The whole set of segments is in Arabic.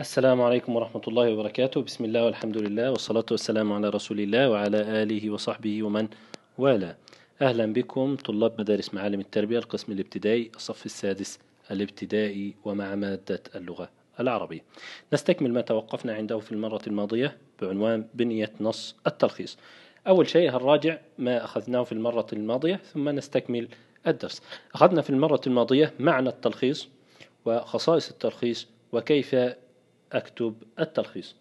السلام عليكم ورحمة الله وبركاته بسم الله والحمد لله والصلاة والسلام على رسول الله وعلى آله وصحبه ومن والاه أهلا بكم طلاب مدارس معالم التربية القسم الابتدائي الصف السادس الابتدائي ومع مادة اللغة العربية نستكمل ما توقفنا عنده في المرة الماضية بعنوان بنية نص التلخيص أول شيء هنراجع ما أخذناه في المرة الماضية ثم نستكمل الدرس أخذنا في المرة الماضية معنى التلخيص وخصائص التلخيص وكيف أكتب التلخيص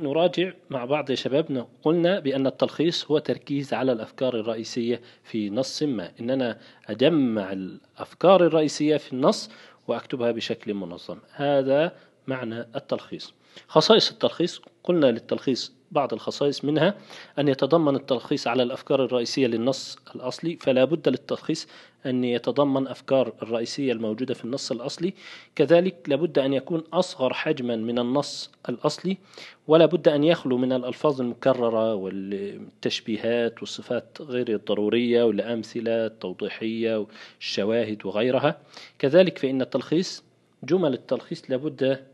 نراجع مع بعض يا شباب قلنا بأن التلخيص هو تركيز على الأفكار الرئيسية في نص ما إن أنا أجمع الأفكار الرئيسية في النص وأكتبها بشكل منظم هذا معنى التلخيص خصائص التلخيص قلنا للتلخيص بعض الخصائص منها أن يتضمن التلخيص على الأفكار الرئيسية للنص الأصلي فلا بد للتلخيص أن يتضمن أفكار الرئيسية الموجودة في النص الأصلي كذلك لابد أن يكون أصغر حجما من النص الأصلي ولا بد أن يخلو من الألفاظ المكررة والتشبيهات والصفات غير الضرورية والأمثلة التوضيحية والشواهد وغيرها كذلك فإن التلخيص جمل التلخيص لابد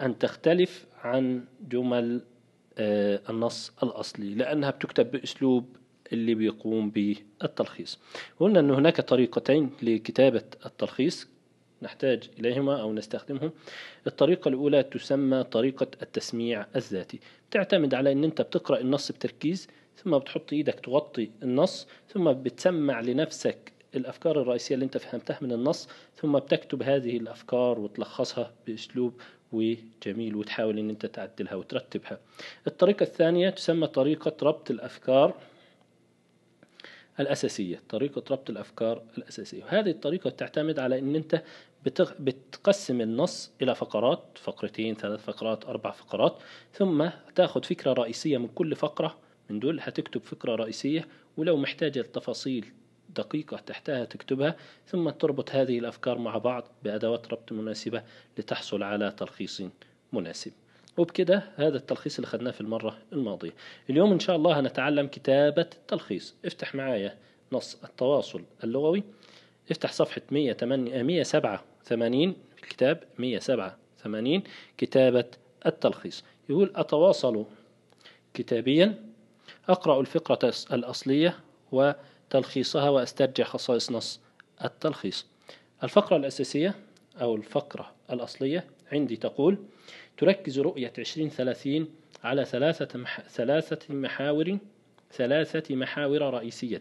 أن تختلف عن جمل آه، النص الأصلي لأنها بتكتب بأسلوب اللي بيقوم بالتلخيص قلنا أن هناك طريقتين لكتابة التلخيص نحتاج إليهما أو نستخدمهم الطريقة الأولى تسمى طريقة التسميع الذاتي تعتمد على أن أنت بتقرأ النص بتركيز ثم بتحط إيدك تغطي النص ثم بتسمع لنفسك الأفكار الرئيسية اللي أنت فهمتها من النص ثم بتكتب هذه الأفكار وتلخصها بأسلوب وجميل وتحاول ان انت تعدلها وترتبها الطريقة الثانية تسمى طريقة ربط الافكار الأساسية طريقة ربط الأفكار الأساسية وهذه الطريقة تعتمد على أن أنت بتقسم النص إلى فقرات فقرتين ثلاث فقرات أربع فقرات ثم تأخذ فكرة رئيسية من كل فقرة من دول هتكتب فكرة رئيسية ولو محتاجة التفاصيل دقيقة تحتها تكتبها ثم تربط هذه الأفكار مع بعض بأدوات ربط مناسبة لتحصل على تلخيص مناسب وبكده هذا التلخيص اللي خدناه في المرة الماضية اليوم إن شاء الله هنتعلم كتابة تلخيص افتح معايا نص التواصل اللغوي افتح صفحة 187 في الكتاب 187 كتابة التلخيص يقول أتواصل كتابيا أقرأ الفقرة الأصلية و تلخيصها وأسترجع خصائص نص التلخيص الفقرة الأساسية أو الفقرة الأصلية عندي تقول تركز رؤية 2030 على ثلاثة, مح ثلاثة محاور ثلاثة محاور رئيسية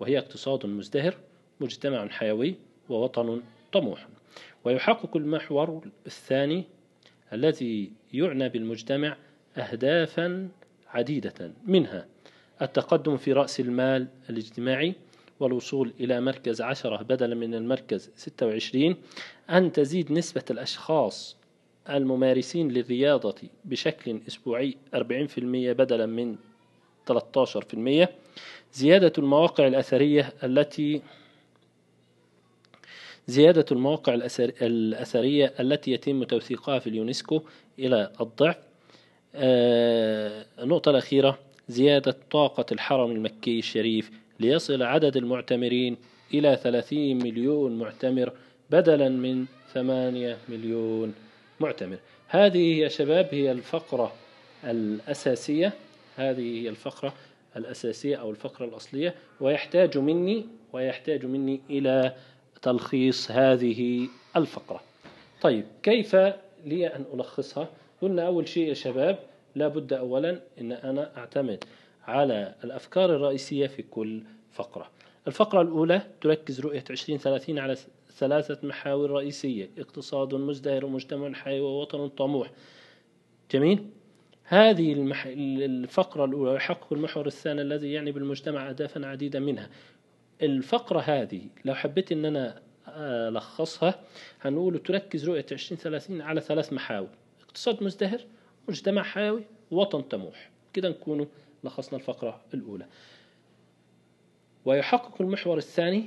وهي اقتصاد مزدهر مجتمع حيوي ووطن طموح ويحقق المحور الثاني الذي يعنى بالمجتمع أهدافا عديدة منها التقدم في رأس المال الاجتماعي والوصول إلى مركز عشرة بدلا من المركز 26 أن تزيد نسبة الأشخاص الممارسين للرياضة بشكل أسبوعي 40% بدلا من 13% زيادة المواقع الأثرية التي زيادة المواقع الأثرية التي يتم توثيقها في اليونسكو إلى الضعف آه النقطة الأخيرة زيادة طاقة الحرم المكي الشريف ليصل عدد المعتمرين إلى 30 مليون معتمر بدلا من 8 مليون معتمر هذه يا شباب هي الفقرة الأساسية هذه هي الفقرة الأساسية أو الفقرة الأصلية ويحتاج مني ويحتاج مني إلى تلخيص هذه الفقرة طيب كيف لي أن ألخصها قلنا أول شيء يا شباب لا بد أولا أن أنا أعتمد على الأفكار الرئيسية في كل فقرة الفقرة الأولى تركز رؤية 2030 على ثلاثة محاور رئيسية اقتصاد مزدهر ومجتمع حي ووطن طموح جميل هذه المح... الفقرة الأولى يحقق المحور الثاني الذي يعني بالمجتمع أهدافا عديدة منها الفقرة هذه لو حبيت أن أنا ألخصها هنقول تركز رؤية 2030 على ثلاث محاور اقتصاد مزدهر مجتمع حيوي وطن طموح كده نكون لخصنا الفقرة الأولى ويحقق المحور الثاني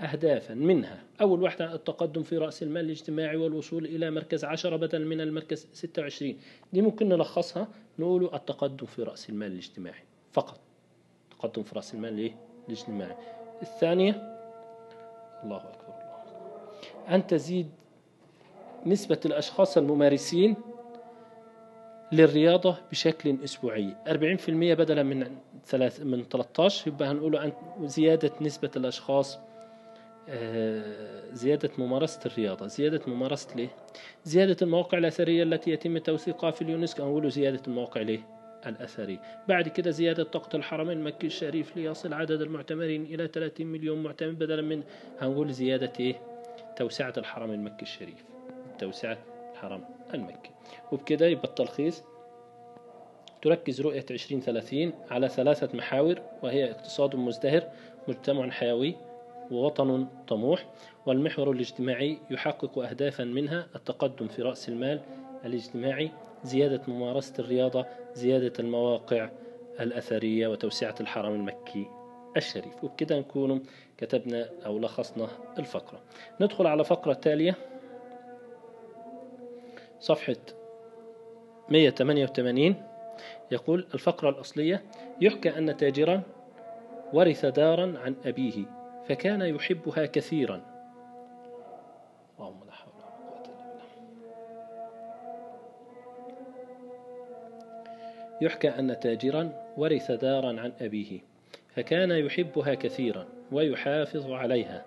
أهدافا منها أول واحدة التقدم في رأس المال الاجتماعي والوصول إلى مركز 10 بدلا من المركز 26 دي ممكن نلخصها نقول التقدم في رأس المال الاجتماعي فقط التقدم في رأس المال إيه؟ الاجتماعي الثانية الله أكبر الله أكبر أن تزيد نسبة الأشخاص الممارسين للرياضة بشكل أسبوعي 40% بدلا من ثلاث من 13 يبقى هنقوله عن زيادة نسبة الأشخاص آه، زيادة ممارسة الرياضة زيادة ممارسة ليه؟ زيادة المواقع الأثرية التي يتم توثيقها في اليونسكو هنقوله زيادة المواقع ليه؟ الأثري بعد كده زيادة طاقة الحرمين المكي الشريف ليصل عدد المعتمرين إلى 30 مليون معتمر بدلا من هنقول زيادة إيه؟ توسعة الحرم المكي الشريف توسعة الحرم المكي وبكده يبقى التلخيص تركز رؤية 2030 على ثلاثة محاور وهي اقتصاد مزدهر مجتمع حيوي ووطن طموح والمحور الاجتماعي يحقق أهدافا منها التقدم في رأس المال الاجتماعي زيادة ممارسة الرياضة زيادة المواقع الأثرية وتوسعة الحرم المكي الشريف وبكده نكون كتبنا أو لخصنا الفقرة ندخل على فقرة تالية صفحة 188 يقول الفقرة الأصلية يحكى أن تاجرا ورث دارا عن أبيه فكان يحبها كثيرا اللهم لا حول ولا قوة إلا بالله يحكى أن تاجرا ورث دارا عن أبيه فكان يحبها كثيرا ويحافظ عليها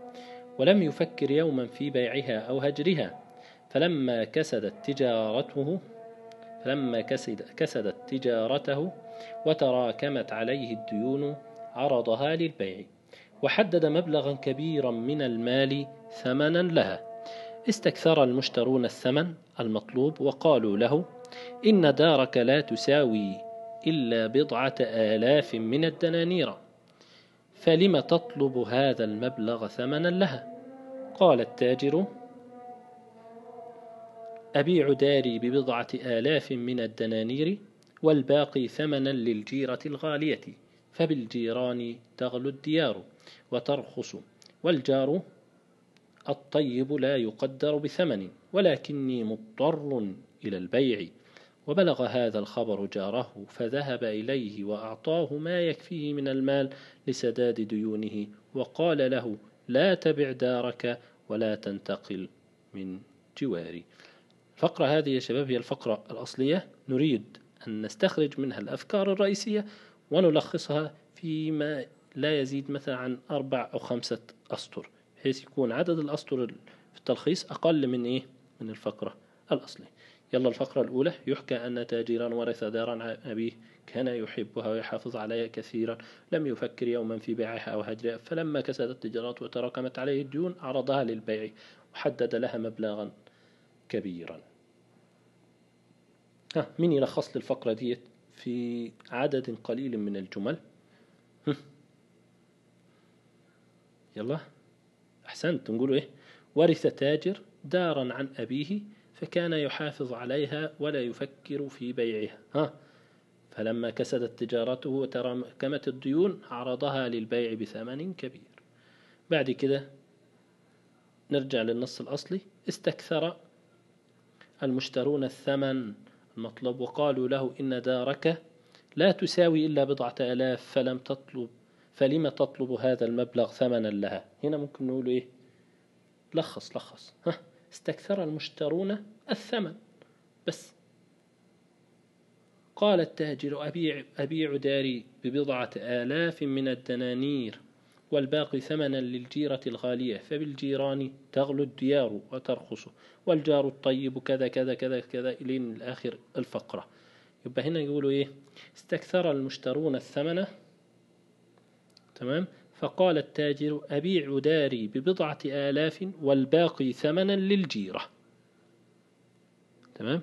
ولم يفكر يوما في بيعها أو هجرها فلما كسدت تجارته فلما كسد كسدت تجارته وتراكمت عليه الديون عرضها للبيع وحدد مبلغا كبيرا من المال ثمنا لها استكثر المشترون الثمن المطلوب وقالوا له إن دارك لا تساوي إلا بضعة آلاف من الدنانير فلم تطلب هذا المبلغ ثمنا لها قال التاجر أبيع داري ببضعة آلاف من الدنانير والباقي ثمنا للجيرة الغالية فبالجيران تغلو الديار وترخص والجار الطيب لا يقدر بثمن ولكني مضطر إلى البيع وبلغ هذا الخبر جاره فذهب إليه وأعطاه ما يكفيه من المال لسداد ديونه وقال له لا تبع دارك ولا تنتقل من جواري الفقرة هذه يا شباب هي الفقرة الأصلية نريد أن نستخرج منها الأفكار الرئيسية ونلخصها فيما لا يزيد مثلا عن أربع أو خمسة أسطر بحيث يكون عدد الأسطر في التلخيص أقل من إيه؟ من الفقرة الأصلية يلا الفقرة الأولى يحكى أن تاجرا ورث دارا عن أبيه كان يحبها ويحافظ عليها كثيرا لم يفكر يوما في بيعها أو هجرها فلما كسدت التجارات وتراكمت عليه الديون عرضها للبيع وحدد لها مبلغا كبيرا ها مين يلخص لي الفقرة ديت في عدد قليل من الجمل يلا أحسنت نقول إيه ورث تاجر دارا عن أبيه فكان يحافظ عليها ولا يفكر في بيعها ها فلما كسدت تجارته وتراكمت الديون عرضها للبيع بثمن كبير بعد كده نرجع للنص الأصلي استكثر المشترون الثمن المطلب وقالوا له إن دارك لا تساوي إلا بضعة آلاف فلم تطلب فلما تطلب هذا المبلغ ثمنا لها هنا ممكن نقول إيه لخص لخص ها استكثر المشترون الثمن بس قال التاجر أبيع, أبيع داري ببضعة آلاف من الدنانير والباقي ثمنا للجيرة الغالية فبالجيران تغلو الديار وترخص والجار الطيب كذا كذا كذا كذا إلى الآخر الفقرة يبقى هنا يقولوا إيه استكثر المشترون الثمن تمام فقال التاجر أبيع داري ببضعة آلاف والباقي ثمنا للجيرة تمام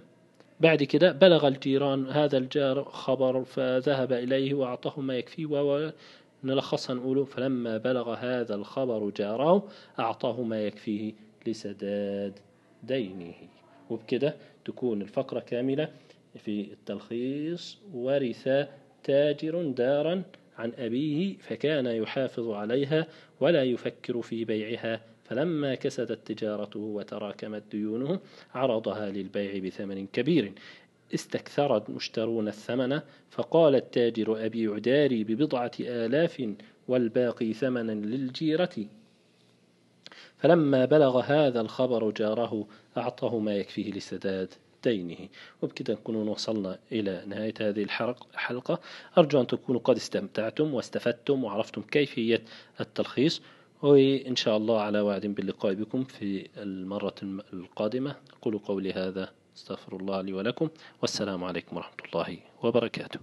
بعد كده بلغ الجيران هذا الجار خبر فذهب إليه وأعطاه ما يكفيه نلخصها نقول فلما بلغ هذا الخبر جاره أعطاه ما يكفيه لسداد دينه وبكده تكون الفقرة كاملة في التلخيص ورث تاجر دارا عن أبيه فكان يحافظ عليها ولا يفكر في بيعها فلما كسدت تجارته وتراكمت ديونه عرضها للبيع بثمن كبير استكثر المشترون الثمن فقال التاجر أبي عداري ببضعة آلاف والباقي ثمنا للجيرة فلما بلغ هذا الخبر جاره أعطاه ما يكفيه لسداد دينه وبكذا نكون وصلنا إلى نهاية هذه الحلقة أرجو أن تكونوا قد استمتعتم واستفدتم وعرفتم كيفية التلخيص وإن شاء الله على وعد باللقاء بكم في المرة القادمة أقول قولي هذا استغفر الله لي ولكم والسلام عليكم ورحمة الله وبركاته